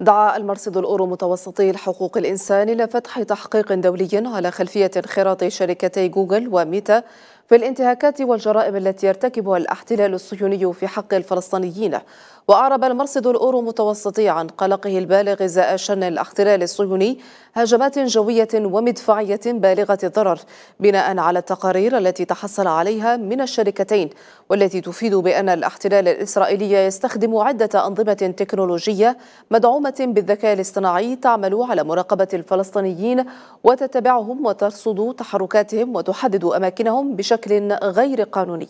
دعا المرصد الأورو متوسطي الحقوق الإنسان إلى فتح تحقيق دولي على خلفية انخراط شركتي جوجل وميتا في الانتهاكات والجرائم التي يرتكبها الاحتلال الصهيوني في حق الفلسطينيين وأعرب المرصد الأورو متوسطي عن قلقه البالغ إزاء شن الاحتلال الصهيوني هجمات جوية ومدفعية بالغة الضرر بناء على التقارير التي تحصل عليها من الشركتين والتي تفيد بأن الاحتلال الإسرائيلي يستخدم عدة أنظمة تكنولوجية مدعومة بالذكاء الاصطناعي تعمل على مراقبة الفلسطينيين وتتبعهم وترصد تحركاتهم وتحدد أماكنهم بشكل بشكل غير قانوني